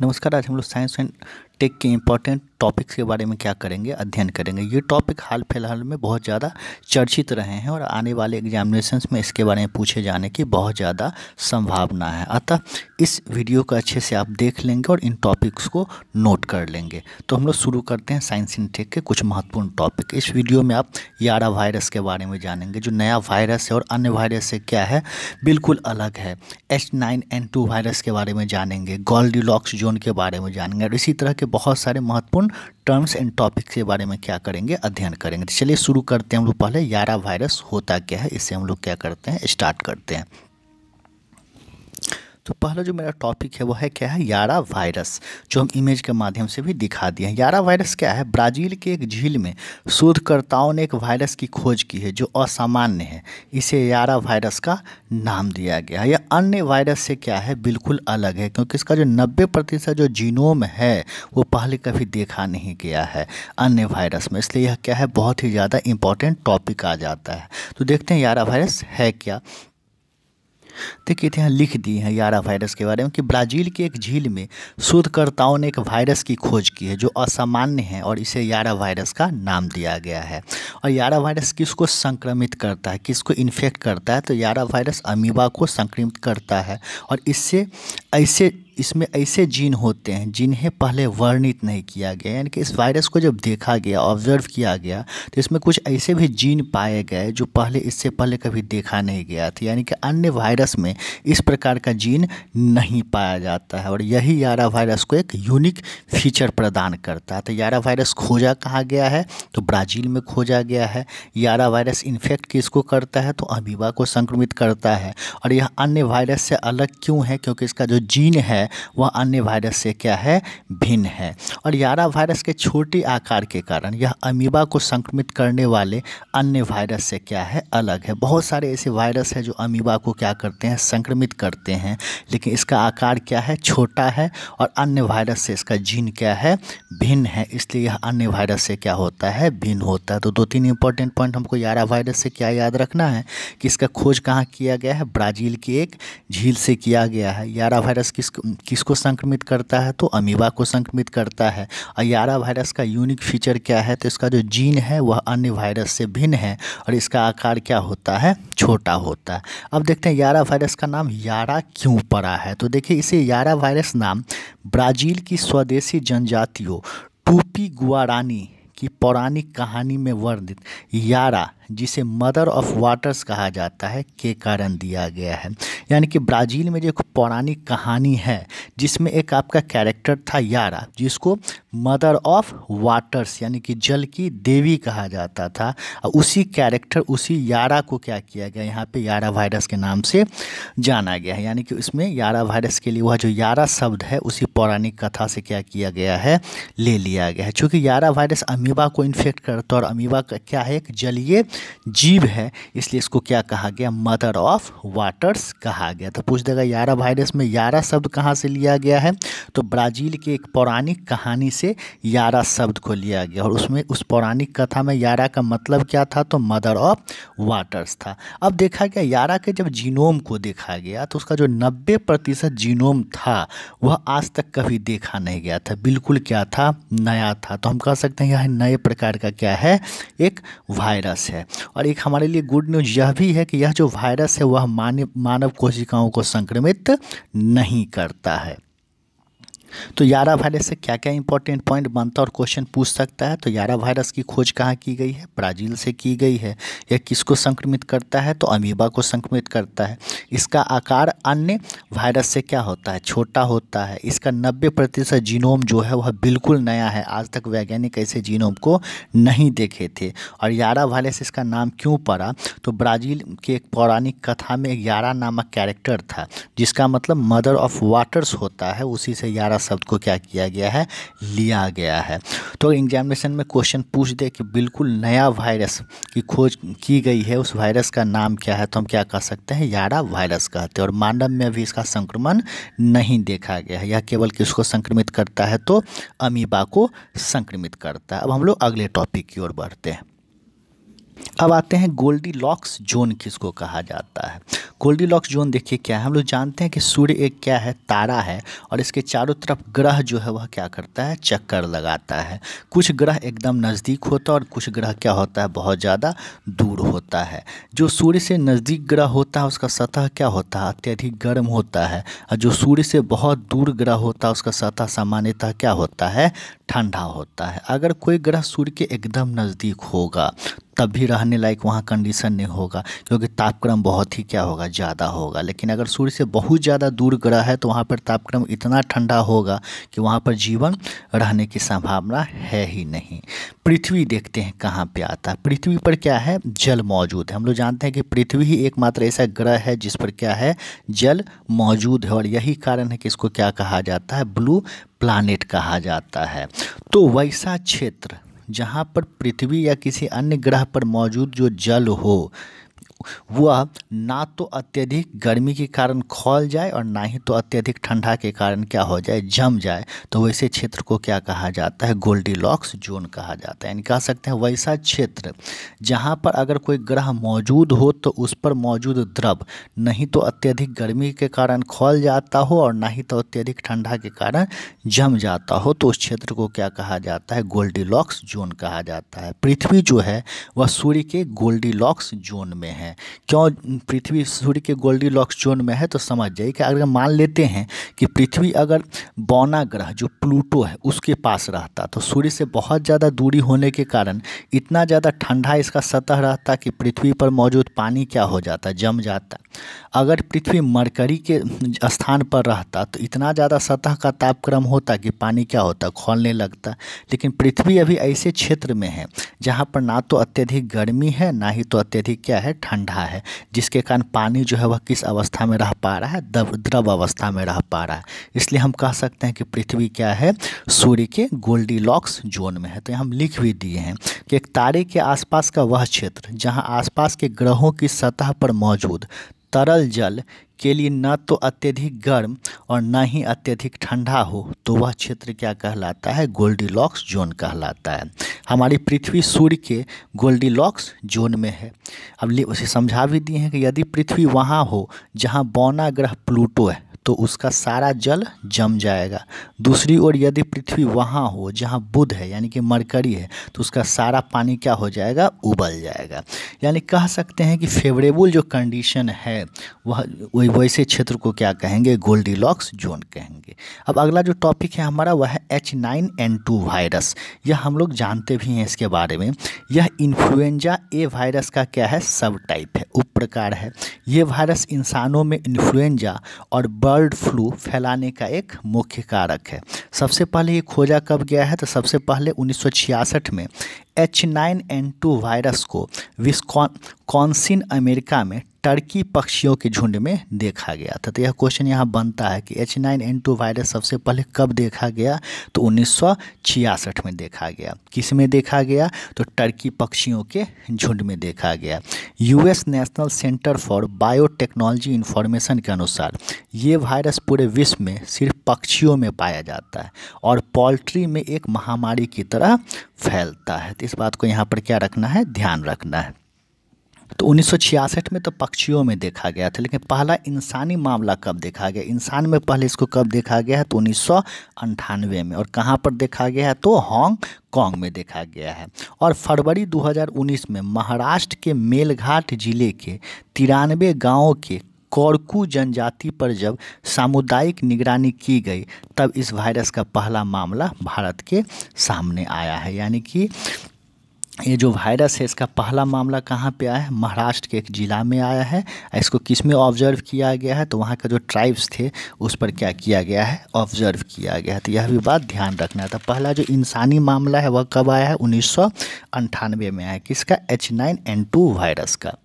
नमस्कार आज हम लोग साइंस एंड टेक के इम्पॉर्टेंट टॉपिक्स के बारे में क्या करेंगे अध्ययन करेंगे ये टॉपिक हाल फिलहाल में बहुत ज़्यादा चर्चित रहे हैं और आने वाले एग्जामिनेशंस में इसके बारे में पूछे जाने की बहुत ज़्यादा संभावना है अतः इस वीडियो को अच्छे से आप देख लेंगे और इन टॉपिक्स को नोट कर लेंगे तो हम लोग शुरू करते हैं साइंस इन टेक के कुछ महत्वपूर्ण टॉपिक इस वीडियो में आप यारा वायरस के बारे में जानेंगे जो नया वायरस है और अन्य वायरस से क्या है बिल्कुल अलग है H nine N two virus के बारे में जानेंगे गोल्ड लॉक्स जोन के बारे में जानेंगे और इसी तरह के बहुत सारे महत्वपूर्ण टर्म्स एंड टॉपिक्स के बारे में क्या करेंगे अध्ययन करेंगे तो चलिए शुरू करते हैं हम लोग पहले यारा वायरस होता क्या है इसे हम लोग क्या करते हैं स्टार्ट करते हैं तो पहला जो मेरा टॉपिक है वो है क्या है यारा वायरस जो हम इमेज के माध्यम से भी दिखा दिए हैं यारा वायरस क्या है ब्राज़ील के एक झील में शोधकर्ताओं ने एक वायरस की खोज की है जो असामान्य है इसे यारा वायरस का नाम दिया गया है यह अन्य वायरस से क्या है बिल्कुल अलग है क्योंकि इसका जो नब्बे प्रतिशत जो जीनोम है वो पहले कभी देखा नहीं गया है अन्य वायरस में इसलिए यह क्या है बहुत ही ज़्यादा इंपॉर्टेंट टॉपिक आ जाता है तो देखते हैं यारा वायरस है क्या तो कहते हैं लिख दिए हैं यारा वायरस के बारे में कि ब्राज़ील की एक झील में शोधकर्ताओं ने एक वायरस की खोज की है जो असामान्य है और इसे यारा वायरस का नाम दिया गया है और यारा वायरस किसको संक्रमित करता है किसको इन्फेक्ट करता है तो यारा वायरस अमीबा को संक्रमित करता है और इससे ऐसे इसमें ऐसे जीन होते हैं जिन्हें पहले वर्णित नहीं किया गया यानी कि इस वायरस को जब देखा गया ऑब्जर्व किया गया तो इसमें कुछ ऐसे भी जीन पाए गए जो पहले इससे पहले कभी देखा नहीं गया था यानी कि अन्य वायरस में इस प्रकार का जीन नहीं पाया जाता है और यही यारा वायरस को एक यूनिक फीचर प्रदान करता है तो यारा वायरस खोजा कहाँ गया है तो ब्राज़ील में खोजा गया है यारा वायरस इन्फेक्ट किसको करता है तो अमीबा को संक्रमित करता है और यह अन्य वायरस से अलग क्यों है क्योंकि इसका जो जीन है वह अन्य वायरस से क्या है भिन्न है और यारा वायरस के छोटे आकार के कारण यह अमीबा को संक्रमित करने वाले अन्य वायरस से क्या है अलग है बहुत सारे ऐसे वायरस है जो अमीबा को क्या करते हैं संक्रमित करते हैं लेकिन इसका आकार क्या है छोटा है और अन्य वायरस से इसका जीन क्या है भिन्न है इसलिए यह अन्य वायरस से क्या होता है भिन्न होता है तो दो तीन इंपॉर्टेंट पॉइंट हमको यारा वायरस से क्या याद रखना है कि इसका खोज कहाँ किया गया है ब्राज़ील की एक झील से किया गया है यारा वायरस किस किसको संक्रमित करता है तो अमीबा को संक्रमित करता है अयारा वायरस का यूनिक फीचर क्या है तो इसका जो जीन है वह अन्य वायरस से भिन्न है और इसका आकार क्या होता है छोटा होता है अब देखते हैं यारा वायरस का नाम यारा क्यों पड़ा है तो देखिए इसे यारा वायरस नाम ब्राज़ील की स्वदेशी जनजातियों टूपी गुआरानी की पौराणिक कहानी में वर्णित यारा जिसे मदर ऑफ वाटर्स कहा जाता है के कारण दिया गया है यानी कि ब्राज़ील में जो एक पौराणिक कहानी है जिसमें एक आपका कैरेक्टर था यारा जिसको मदर ऑफ वाटर्स यानी कि जल की देवी कहा जाता था और उसी कैरेक्टर उसी यारा को क्या किया गया यहाँ पे यारा वायरस के नाम से जाना गया है यानी कि उसमें यारा वायरस के लिए वह जो यारा शब्द है उसी पौराणिक कथा से क्या किया गया है ले लिया गया है चूँकि यारा वायरस अमीबा को इन्फेक्ट करता है और अमीबा का क्या है एक जलीय जीव है इसलिए इसको क्या कहा गया मदर ऑफ वाटर्स कहा गया तो पूछ देगा यारा वायरस में यारा शब्द कहाँ से लिया गया है तो ब्राज़ील के एक पौराणिक कहानी से यारा शब्द को लिया गया और उसमें उस पौराणिक कथा में यारा का मतलब क्या था तो मदर ऑफ वाटर्स था अब देखा गया यारा के जब जीनोम को देखा गया तो उसका जो नब्बे प्रतिशत जीनोम था वह आज तक कभी देखा नहीं गया था बिल्कुल क्या था नया था तो हम कह सकते हैं यह नए प्रकार का क्या है एक वायरस है और एक हमारे लिए गुड न्यूज यह भी है कि यह जो वायरस है वह मानव मानव कोशिकाओं को संक्रमित नहीं करता है तो यारा वायरस से क्या क्या इंपॉर्टेंट पॉइंट बनता और क्वेश्चन पूछ सकता है तो यारा वायरस की खोज कहाँ की गई है ब्राज़ील से की गई है यह किसको संक्रमित करता है तो अमीबा को संक्रमित करता है इसका आकार अन्य वायरस से क्या होता है छोटा होता है इसका नब्बे प्रतिशत जीनोम जो है वह बिल्कुल नया है आज तक वैज्ञानिक ऐसे जीनोम को नहीं देखे थे और यारा वायरस इसका नाम क्यों पड़ा तो ब्राज़ील की एक पौराणिक कथा में यारा नामक कैरेक्टर था जिसका मतलब मदर ऑफ वाटर्स होता है उसी से यारा शब्द को क्या किया गया है लिया गया है तो एग्जामिनेशन में क्वेश्चन पूछ दे कि बिल्कुल नया वायरस की खोज की गई है उस वायरस का नाम क्या है तो हम क्या कह सकते हैं यारा वायरस कहते हैं और मानव में भी इसका संक्रमण नहीं देखा गया है यह केवल किसको संक्रमित करता है तो अमीबा को संक्रमित करता है अब हम लोग अगले टॉपिक की ओर बढ़ते हैं अब आते हैं गोल्डी लॉक्स जोन किसको कहा जाता है गोल्डी लॉक्स जोन देखिए क्या है हम लोग जानते हैं कि सूर्य एक क्या है तारा है और इसके चारों तरफ ग्रह जो है वह क्या करता है चक्कर लगाता है कुछ ग्रह एकदम नज़दीक होता है और कुछ ग्रह क्या होता है बहुत ज़्यादा दूर होता है जो सूर्य से नज़दीक ग्रह होता है उसका सतह क्या होता है अत्यधिक गर्म होता है और जो सूर्य से बहुत दूर ग्रह होता है उसका सतह सामान्यतः क्या होता है ठंडा होता है अगर कोई ग्रह सूर्य के एकदम नज़दीक होगा तब भी रहने लायक वहाँ कंडीशन नहीं होगा क्योंकि तापक्रम बहुत ही क्या होगा ज़्यादा होगा लेकिन अगर सूर्य से बहुत ज़्यादा दूर ग्रह है तो वहाँ पर तापक्रम इतना ठंडा होगा कि वहाँ पर जीवन रहने की संभावना है ही नहीं पृथ्वी देखते हैं कहाँ पे आता है पृथ्वी पर क्या है जल मौजूद है हम लोग जानते हैं कि पृथ्वी ही एकमात्र ऐसा ग्रह है जिस पर क्या है जल मौजूद है और यही कारण है कि इसको क्या कहा जाता है ब्लू प्लानिट कहा जाता है तो वैसा क्षेत्र जहाँ पर पृथ्वी या किसी अन्य ग्रह पर मौजूद जो जल हो वह ना तो अत्यधिक गर्मी के कारण खोल जाए और ना ही तो अत्यधिक ठंडा के कारण क्या हो जाए जम जाए तो वैसे क्षेत्र को क्या कहा जाता है गोल्डी लॉक्स जोन कहा जाता है यानी कह सकते हैं वैसा क्षेत्र जहाँ पर अगर कोई ग्रह मौजूद हो तो उस पर मौजूद द्रव नहीं तो अत्यधिक गर्मी के कारण खोल जाता हो और ना ही तो अत्यधिक ठंडा के कारण जम जाता हो तो उस क्षेत्र को क्या कहा जाता है गोल्डी लॉक्स जोन कहा जाता है पृथ्वी जो है वह सूर्य के गोल्डी लॉक्स जोन में है हैं क्यों पृथ्वी सूर्य के गोल्डी लॉक्स जोन में है तो समझ जाइए कि अगर मान लेते हैं कि पृथ्वी अगर बौना ग्रह जो प्लूटो है उसके पास रहता तो सूर्य से बहुत ज़्यादा दूरी होने के कारण इतना ज़्यादा ठंडा इसका सतह रहता कि पृथ्वी पर मौजूद पानी क्या हो जाता जम जाता अगर पृथ्वी मरकरी के स्थान पर रहता तो इतना ज़्यादा सतह का तापक्रम होता कि पानी क्या होता खोलने लगता लेकिन पृथ्वी अभी ऐसे क्षेत्र में है जहाँ पर ना तो अत्यधिक गर्मी है ना ही तो अत्यधिक क्या है ठंड ठंडा है जिसके कारण पानी जो है वह किस अवस्था में रह पा रहा है द्रव अवस्था में रह पा रहा है इसलिए हम कह सकते हैं कि पृथ्वी क्या है सूर्य के गोल्डी लॉक्स जोन में है तो हम लिख भी दिए हैं कि एक तारे के आसपास का वह क्षेत्र जहाँ आसपास के ग्रहों की सतह पर मौजूद तरल जल के लिए न तो अत्यधिक गर्म और न ही अत्यधिक ठंडा हो तो वह क्षेत्र क्या कहलाता है गोल्डीलॉक्स जोन कहलाता है हमारी पृथ्वी सूर्य के गोल्डीलॉक्स जोन में है अब उसे समझा भी दिए हैं कि यदि पृथ्वी वहाँ हो जहाँ बौना ग्रह प्लूटो है तो उसका सारा जल जम जाएगा दूसरी ओर यदि पृथ्वी वहाँ हो जहाँ बुध है यानी कि मरकरी है तो उसका सारा पानी क्या हो जाएगा उबल जाएगा यानी कह सकते हैं कि फेवरेबल जो कंडीशन है वह वैसे क्षेत्र को क्या कहेंगे गोल्डी लॉक्स जोन कहेंगे अब अगला जो टॉपिक है हमारा वह है H nine N two virus यह हम लोग जानते भी हैं इसके बारे में यह इन्फ्लुएंजा ए वायरस का क्या है सब टाइप है उप प्रकार है ये वायरस इंसानों में इन्फ्लुएंजा और बर्ड बर्ड फ्लू फैलाने का एक मुख्य कारक है सबसे पहले ये खोजा कब गया है तो सबसे पहले 1966 में H nine N two virus को विस्कॉन कौनसिन अमेरिका में टर्की पक्षियों के झुंड में देखा गया था तो यह क्वेश्चन यहाँ बनता है कि H nine N two virus सबसे पहले कब देखा गया तो उन्नीस में देखा गया किस में देखा गया तो टर्की पक्षियों के झुंड में देखा गया US National Center for Biotechnology Information के अनुसार ये वायरस पूरे विश्व में सिर्फ पक्षियों में पाया जाता है और पोल्ट्री में एक महामारी की तरह फैलता है तो इस बात को यहाँ पर क्या रखना है ध्यान रखना है तो 1966 में तो पक्षियों में देखा गया था लेकिन पहला इंसानी मामला कब देखा गया इंसान में पहले इसको कब देखा गया है तो उन्नीस में और कहाँ पर देखा गया है तो हॉन्ग कांग में देखा गया है और फरवरी 2019 में महाराष्ट्र के मेलघाट जिले के तिरानवे गाँव के कोरकू जनजाति पर जब सामुदायिक निगरानी की गई तब इस वायरस का पहला मामला भारत के सामने आया है यानी कि ये जो वायरस है इसका पहला मामला कहाँ पे आया है महाराष्ट्र के एक ज़िला में आया है इसको किस में ऑब्जर्व किया गया है तो वहाँ का जो ट्राइब्स थे उस पर क्या किया गया है ऑब्जर्व किया गया है तो यह भी बात ध्यान रखना था तो पहला जो इंसानी मामला है वह कब आया है उन्नीस में आया किसका H nine N two virus का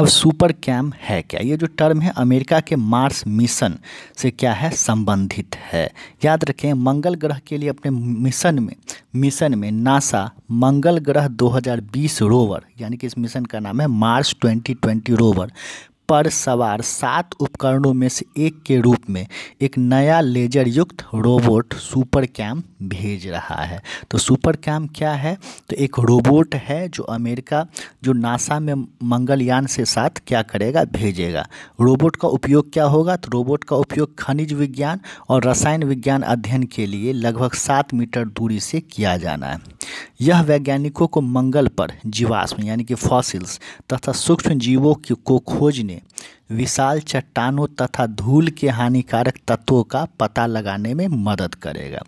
अब सुपर कैम है क्या ये जो टर्म है अमेरिका के मार्स मिशन से क्या है संबंधित है याद रखें मंगल ग्रह के लिए अपने मिशन में मिशन में नासा मंगल ग्रह 2020 रोवर यानी कि इस मिशन का नाम है मार्स 2020 रोवर पर सवार सात उपकरणों में से एक के रूप में एक नया लेजर युक्त रोबोट सुपर कैम भेज रहा है तो सुपर कैम क्या है तो एक रोबोट है जो अमेरिका जो नासा में मंगलयान से साथ क्या करेगा भेजेगा रोबोट का उपयोग क्या होगा तो रोबोट का उपयोग खनिज विज्ञान और रसायन विज्ञान अध्ययन के लिए लगभग सात मीटर दूरी से किया जाना है यह वैज्ञानिकों को मंगल पर जीवाश्म यानी कि फॉसिल्स तथा सूक्ष्म जीवों को खोजने विशाल चट्टानों तथा धूल के हानिकारक तत्वों का पता लगाने में मदद करेगा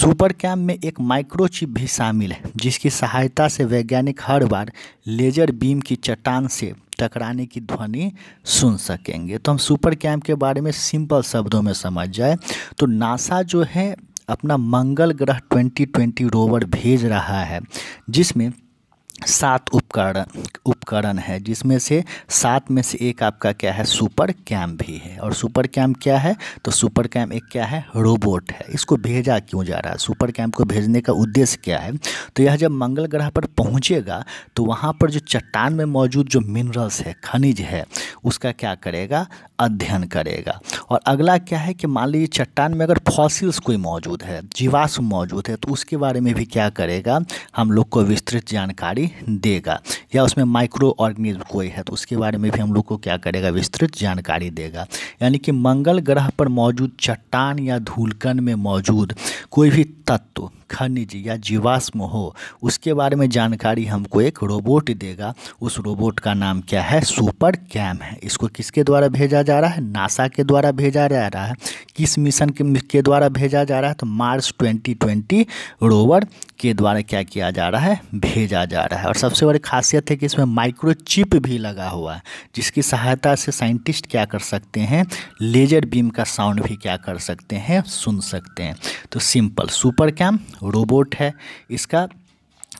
सुपर कैम में एक माइक्रोचिप भी शामिल है जिसकी सहायता से वैज्ञानिक हर बार लेजर बीम की चट्टान से टकराने की ध्वनि सुन सकेंगे तो हम सुपर कैम के बारे में सिंपल शब्दों में समझ जाए तो नासा जो है अपना मंगल ग्रह 2020 रोवर भेज रहा है जिसमें सात उपकरण उपकरण है जिसमें से सात में से एक आपका क्या है सुपर कैम भी है और सुपर कैम क्या है तो सुपर कैम एक क्या है रोबोट है इसको भेजा क्यों जा रहा है सुपर कैम को भेजने का उद्देश्य क्या है तो यह जब मंगल ग्रह पर पहुंचेगा तो वहाँ पर जो चट्टान में मौजूद जो मिनरल्स है खनिज है उसका क्या करेगा अध्ययन करेगा और अगला क्या है कि मान लीजिए चट्टान में अगर फॉसिल्स कोई मौजूद है जीवाश्म मौजूद है तो उसके बारे में भी क्या करेगा हम लोग को विस्तृत जानकारी जानकारी देगा या उसमें माइक्रो ऑर्गेनिज्म कोई है तो उसके बारे में भी हम लोग को क्या करेगा विस्तृत जानकारी देगा यानी कि मंगल ग्रह पर मौजूद चट्टान या धूलकन में मौजूद कोई भी तत्व खनिज या जीवाश्म हो उसके बारे में जानकारी हमको एक रोबोट देगा उस रोबोट का नाम क्या है सुपर कैम है इसको किसके द्वारा भेजा जा रहा है नासा के द्वारा भेजा जा रहा है किस मिशन के द्वारा भेजा जा रहा है तो मार्स 2020 रोवर के द्वारा क्या किया जा रहा है भेजा जा रहा है और सबसे बड़ी खासियत है कि इसमें माइक्रोचिप भी लगा हुआ है जिसकी सहायता से साइंटिस्ट क्या कर सकते हैं लेजर बीम का साउंड भी क्या कर सकते हैं सुन सकते हैं तो सिंपल सुपर कैम रोबोट है इसका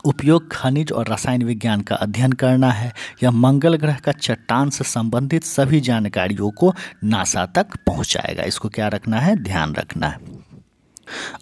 उपयोग खनिज और रसायन विज्ञान का अध्ययन करना है यह मंगल ग्रह का चट्टान से संबंधित सभी जानकारियों को नासा तक पहुंचाएगा इसको क्या रखना है ध्यान रखना है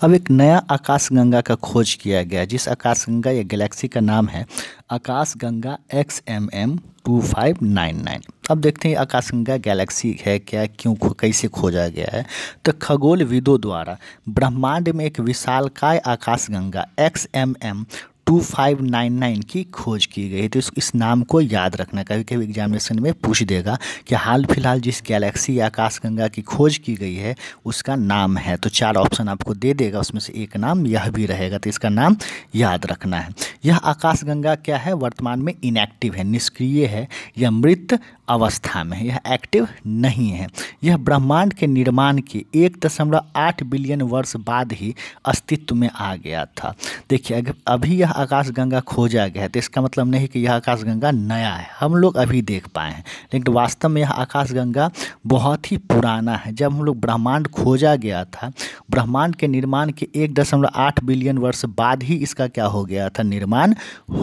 अब एक नया आकाशगंगा का खोज किया गया जिस आकाशगंगा या गैलेक्सी का नाम है आकाशगंगा X M M two five nine nine अब देखते हैं आकाशगंगा गैलेक्सी है क्या क्यों कैसे खोजा गया है तो खगोलविदों द्वारा ब्रह्मांड में एक विशालकाय आकाशगंगा एक्स एम एम 2599 की खोज की गई तो इस, इस नाम को याद रखना कभी कभी एग्जामिनेशन में पूछ देगा कि हाल फिलहाल जिस गैलेक्सी या आकाशगंगा की खोज की गई है उसका नाम है तो चार ऑप्शन आपको दे देगा उसमें से एक नाम यह भी रहेगा तो इसका नाम याद रखना है यह आकाशगंगा क्या है वर्तमान में इनएक्टिव है निष्क्रिय है यह मृत अवस्था में है यह एक्टिव नहीं है यह ब्रह्मांड के निर्माण के एक दशमलव आठ बिलियन वर्ष बाद ही अस्तित्व में आ गया था देखिए अभी यह आकाशगंगा खोजा गया है तो इसका मतलब नहीं कि यह आकाशगंगा नया है हम लोग अभी देख पाए हैं लेकिन वास्तव में यह आकाशगंगा बहुत ही पुराना है जब हम लोग ब्रह्मांड खोजा गया था ब्रह्मांड के निर्माण के एक दशमलव आठ बिलियन वर्ष बाद ही इसका क्या हो गया था निर्माण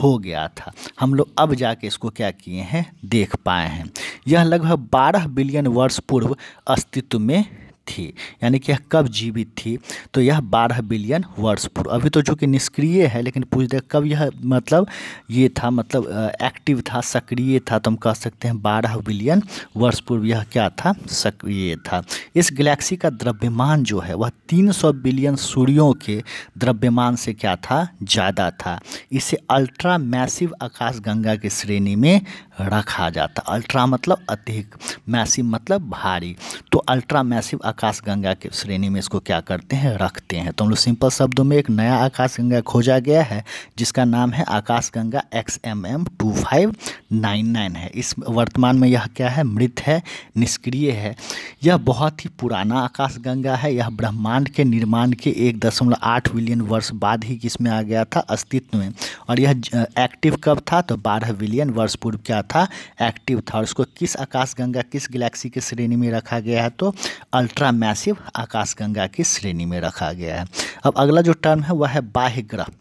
हो गया था हम लोग अब जाके इसको क्या किए हैं देख पाए हैं यह लगभग बारह बिलियन वर्ष पूर्व अस्तित्व में थी यानी कि यह कब जीवित थी तो यह बारह बिलियन वर्ष पूर्व अभी तो कि निष्क्रिय है लेकिन पूछ दे कब यह मतलब ये था मतलब एक्टिव था सक्रिय था तो हम कह सकते हैं बारह बिलियन वर्ष पूर्व यह क्या था सक्रिय था इस गैलेक्सी का द्रव्यमान जो है वह 300 बिलियन सूर्यों के द्रव्यमान से क्या था ज़्यादा था इसे अल्ट्रा मैसिव आकाश गंगा की श्रेणी में रखा जाता अल्ट्रा मतलब अधिक मैसिव मतलब भारी तो अल्ट्रा मैसिव आकाशगंगा के श्रेणी में इसको क्या करते हैं रखते हैं तो हम लोग सिंपल शब्दों में एक नया आकाशगंगा खोजा गया है जिसका नाम है आकाशगंगा X M M two five nine nine है इस वर्तमान में यह क्या है मृत है निष्क्रिय है यह बहुत ही पुराना आकाशगंगा है यह ब्रह्मांड के निर्माण के एक दशमलव आठ बिलियन वर्ष बाद ही किसमें आ गया था अस्तित्व में और यह एक्टिव कब था तो बारह बिलियन वर्ष पूर्व क्या था एक्टिव था और इसको किस आकाशगंगा किस गैलेक्सी की श्रेणी में रखा गया है तो अल्ट्रा मैसिव आकाशगंगा की श्रेणी में रखा गया है अब अगला जो टर्म है वह है बाह्य ग्रह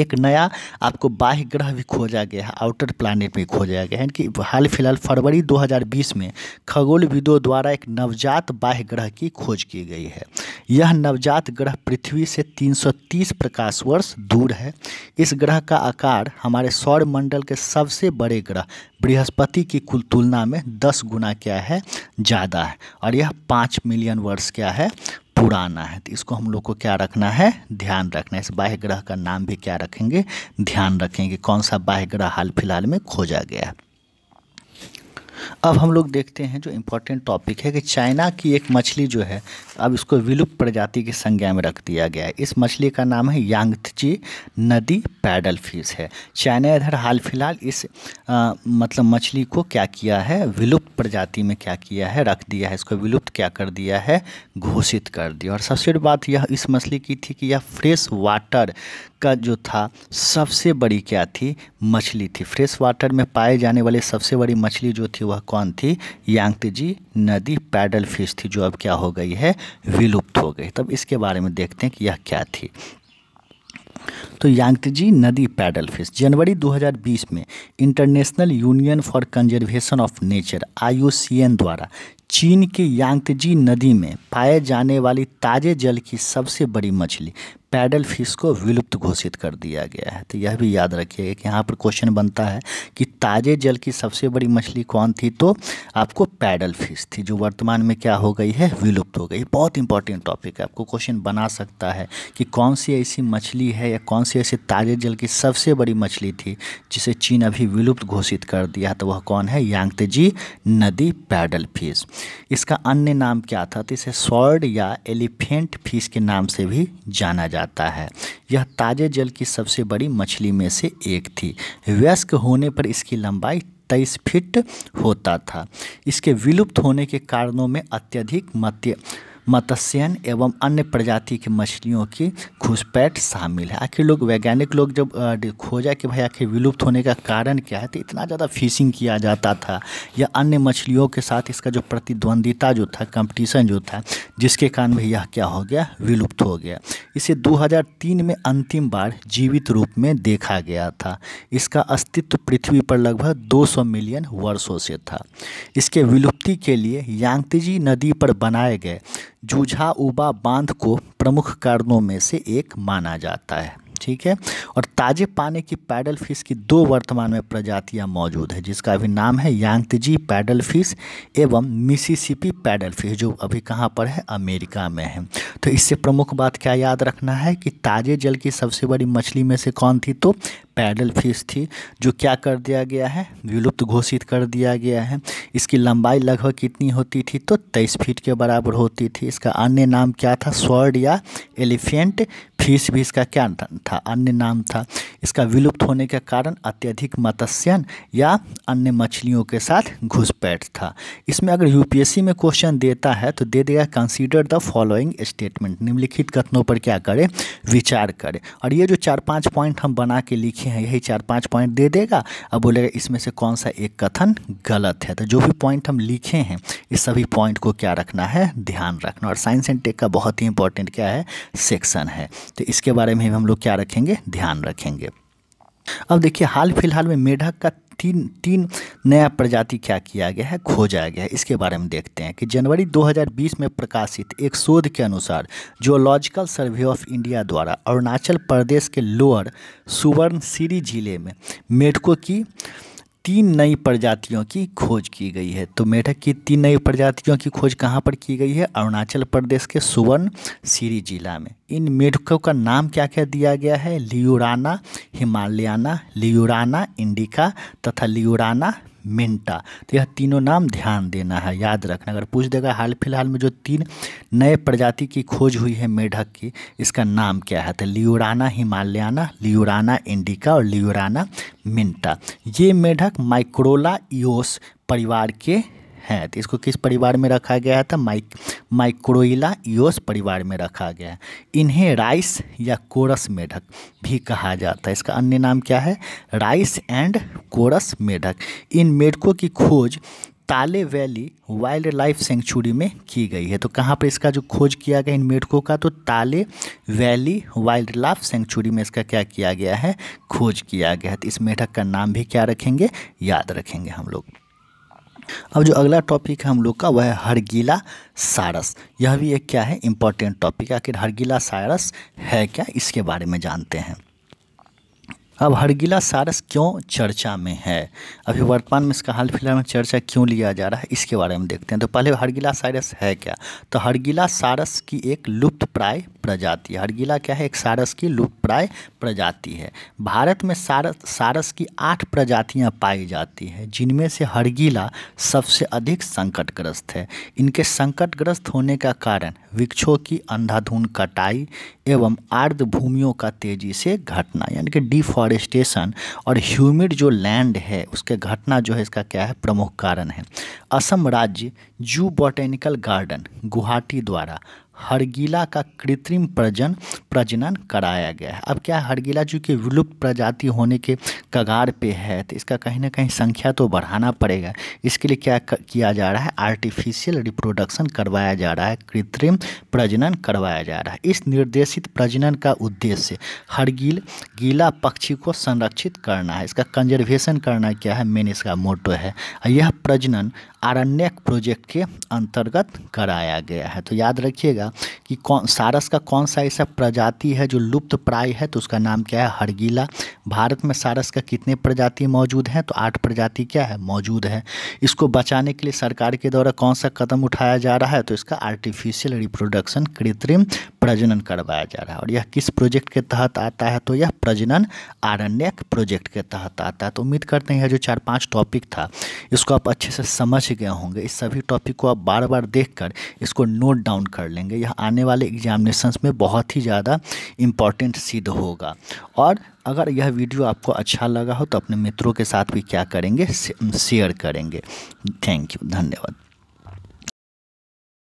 एक नया आपको बाह्य ग्रह भी खोजा गया है आउटर प्लानिट भी खोजा गया है कि हाल फिलहाल फरवरी 2020 में खगोल विदो द्वारा एक नवजात बाह्य ग्रह की खोज की गई है यह नवजात ग्रह पृथ्वी से 330 प्रकाश वर्ष दूर है इस ग्रह का आकार हमारे सौर मंडल के सबसे बड़े ग्रह बृहस्पति की कुल तुलना में दस गुना क्या है ज़्यादा है और यह पाँच मिलियन वर्ष क्या है पुराना है तो इसको हम लोग को क्या रखना है ध्यान रखना है इस बाह्य ग्रह का नाम भी क्या रखेंगे ध्यान रखेंगे कौन सा बाह्य ग्रह हाल फिलहाल में खोजा गया है अब हम लोग देखते हैं जो इम्पोर्टेंट टॉपिक है कि चाइना की एक मछली जो है अब इसको विलुप्त प्रजाति की संज्ञा में रख दिया गया है इस मछली का नाम है यांगथची नदी पैडल फिश है चाइना इधर हाल फिलहाल इस आ, मतलब मछली को क्या किया है विलुप्त प्रजाति में क्या किया है रख दिया है इसको विलुप्त क्या कर दिया है घोषित कर दिया और सबसे बात यह इस मछली की थी कि यह फ्रेश वाटर का जो था सबसे बड़ी क्या थी मछली थी फ्रेश वाटर में पाए जाने वाले सबसे बड़ी मछली जो थी वह कौन थी यांगतजी नदी पैडल फिश थी जो अब क्या हो गई है विलुप्त हो गई तब इसके बारे में देखते हैं कि यह क्या थी तो यांगतजी नदी पैडल फिश जनवरी 2020 में International Union for Conservation of Nature आई द्वारा चीन के यांगतजी नदी में पाए जाने वाली ताजे जल की सबसे बड़ी मछली पैडल फिश को विलुप्त घोषित कर दिया गया है तो यह भी याद रखिएगा कि यहाँ पर क्वेश्चन बनता है कि ताजे जल की सबसे बड़ी मछली कौन थी तो आपको पैडल फिश थी जो वर्तमान में क्या हो गई है विलुप्त हो गई बहुत इंपॉर्टेंट टॉपिक है आपको क्वेश्चन बना सकता है कि कौन सी ऐसी मछली है या कौन सी ऐसी ताजे जल की सबसे बड़ी मछली थी जिसे चीन अभी विलुप्त घोषित कर दिया तो वह कौन है यांगतेजी नदी पैडल फिश इसका अन्य नाम क्या था तो इसे स्वर्ड या एलिफेंट फिश के नाम से भी जाना जाता है यह ताज़े जल की सबसे बड़ी मछली में से एक थी व्यस्क होने पर इसकी लंबाई तेईस फीट होता था इसके विलुप्त होने के कारणों में अत्यधिक मत्य मत्स्यन एवं अन्य प्रजाति की मछलियों की घुसपैठ शामिल है आखिर लोग वैज्ञानिक लोग जब खोजा कि भाई आखिर विलुप्त होने का कारण क्या है तो इतना ज़्यादा फिशिंग किया जाता था या अन्य मछलियों के साथ इसका जो प्रतिद्वंदिता जो था कंपटीशन जो था जिसके कारण भी यह क्या हो गया विलुप्त हो गया इसे 2003 में अंतिम बार जीवित रूप में देखा गया था इसका अस्तित्व पृथ्वी पर लगभग 200 मिलियन वर्षों से था इसके विलुप्ति के लिए यांगतिजी नदी पर बनाए गए जुझाउबा बांध को प्रमुख कारणों में से एक माना जाता है ठीक है और ताजे पानी की पैडल फिश की दो वर्तमान में प्रजातियां मौजूद है जिसका अभी नाम है यांगतजी पैडल फिश एवं मिसिसिपी पैडल फिश जो अभी कहाँ पर है अमेरिका में है तो इससे प्रमुख बात क्या याद रखना है कि ताजे जल की सबसे बड़ी मछली में से कौन थी तो पैडल फिश थी जो क्या कर दिया गया है विलुप्त घोषित कर दिया गया है इसकी लंबाई लगभग कितनी होती थी तो तेईस फीट के बराबर होती थी इसका अन्य नाम क्या था स्वर्ड या एलिफेंट फीस भी इसका क्या था अन्य नाम था इसका विलुप्त होने के कारण अत्यधिक मत्स्यन या अन्य मछलियों के साथ घुसपैठ था इसमें अगर यूपीएससी में क्वेश्चन देता है तो दे देगा कंसीडर द फॉलोइंग स्टेटमेंट निम्नलिखित कथनों पर क्या करें विचार करें और ये जो चार पाँच पॉइंट हम बना के लिखे अच्छे हैं यही चार पांच पॉइंट दे देगा अब बोलेगा इसमें से कौन सा एक कथन गलत है तो जो भी पॉइंट हम लिखे हैं इस सभी पॉइंट को क्या रखना है ध्यान रखना और साइंस एंड टेक का बहुत ही इंपॉर्टेंट क्या है सेक्शन है तो इसके बारे में हम लोग क्या रखेंगे ध्यान रखेंगे अब देखिए हाल फिलहाल में मेढक का तीन तीन नया प्रजाति क्या किया गया है खोजा गया है इसके बारे में देखते हैं कि जनवरी 2020 में प्रकाशित एक शोध के अनुसार जियोलॉजिकल सर्वे ऑफ इंडिया द्वारा अरुणाचल प्रदेश के लोअर सुवर्णसिरी जिले में मेढकों की तीन नई प्रजातियों की खोज की गई है तो मेढक की तीन नई प्रजातियों की खोज कहाँ पर की गई है अरुणाचल प्रदेश के सुवर्ण सीरी जिला में इन मेढकों का नाम क्या क्या दिया गया है लियोराना हिमालयाना लियोराना इंडिका तथा लियोराना मिंटा तो यह तीनों नाम ध्यान देना है याद रखना अगर पूछ देगा हाल फिलहाल में जो तीन नए प्रजाति की खोज हुई है मेढक की इसका नाम क्या है तो लियोराना हिमालयाना लियोराना इंडिका और लियोराना मिंटा ये मेढक माइक्रोला ईओस परिवार के है तो इसको किस परिवार में रखा गया था माइक माइक्रोइला योस परिवार में रखा गया है इन्हें राइस या कोरस मेढक भी कहा जाता है इसका अन्य नाम क्या है राइस एंड कोरस मेढक इन मेढकों की खोज ताले वैली वाइल्ड लाइफ सेंचुरी में की गई है तो कहाँ पर इसका जो खोज किया गया इन मेढकों का तो ताले वैली वाइल्ड लाइफ सेंचुरी में इसका क्या किया गया है खोज किया गया है तो इस मेढक का नाम भी क्या रखेंगे याद रखेंगे हम लोग अब जो अगला टॉपिक है हम लोग का वह है हरगीला सारस यह भी एक क्या है इम्पॉर्टेंट टॉपिक आखिर हरगीला सारस है क्या इसके बारे में जानते हैं अब हरगीला सारस क्यों चर्चा में है अभी वर्तमान में इसका हाल फिलहाल में चर्चा क्यों लिया जा रहा है इसके बारे में देखते हैं तो पहले हरगीला सारस है क्या तो हरगीला सारस की एक लुप्त प्राय प्रजाति हरगिला हरगीला क्या है एक सारस की लुप्तप्राय प्रजाति है भारत में सारस सारस की आठ प्रजातियां पाई जाती हैं जिनमें से हरगीला सबसे अधिक संकटग्रस्त है इनके संकटग्रस्त होने का कारण वृक्षों की अंधाधुंध कटाई एवं आर्द्र भूमियों का तेजी से घटना यानी कि डिफॉरेस्टेशन और ह्यूमिड जो लैंड है उसके घटना जो है इसका क्या है प्रमुख कारण है असम राज्य जू बॉटेनिकल गार्डन गुवाहाटी द्वारा हरगिला का कृत्रिम प्रजन प्रजनन कराया गया है अब क्या हरगिला जो कि विलुप्त प्रजाति होने के कगार पे है तो इसका कहीं ना कहीं संख्या तो बढ़ाना पड़ेगा इसके लिए क्या किया जा रहा है आर्टिफिशियल रिप्रोडक्शन करवाया जा रहा है कृत्रिम प्रजनन करवाया जा रहा है इस निर्देशित प्रजनन का उद्देश्य हरगिल गीला पक्षी को संरक्षित करना है इसका कंजर्वेशन करना क्या है मेन इसका मोटो है यह प्रजनन आरण्यक प्रोजेक्ट के अंतर्गत कराया गया है तो याद रखिएगा कि कौन सारस का कौन सा ऐसा प्रजाति है जो लुप्त प्राय है तो उसका नाम क्या है हरगीला भारत में सारस का कितने प्रजाति मौजूद हैं तो आठ प्रजाति क्या है मौजूद है इसको बचाने के लिए सरकार के द्वारा कौन सा कदम उठाया जा रहा है तो इसका आर्टिफिशियल रिप्रोडक्शन कृत्रिम प्रजनन करवाया जा रहा है और यह किस प्रोजेक्ट के तहत आता है तो यह प्रजनन आरण्यक प्रोजेक्ट के तहत आता है तो उम्मीद करते हैं यह जो चार पांच टॉपिक था इसको आप अच्छे से समझ गए होंगे इस सभी टॉपिक को आप बार बार कर इसको नोट डाउन कर लेंगे यह आने वाले एग्जामिनेशंस में बहुत ही ज़्यादा इम्पॉर्टेंट सिद्ध होगा और अगर यह वीडियो आपको अच्छा लगा हो तो अपने मित्रों के साथ भी क्या करेंगे शेयर करेंगे थैंक यू धन्यवाद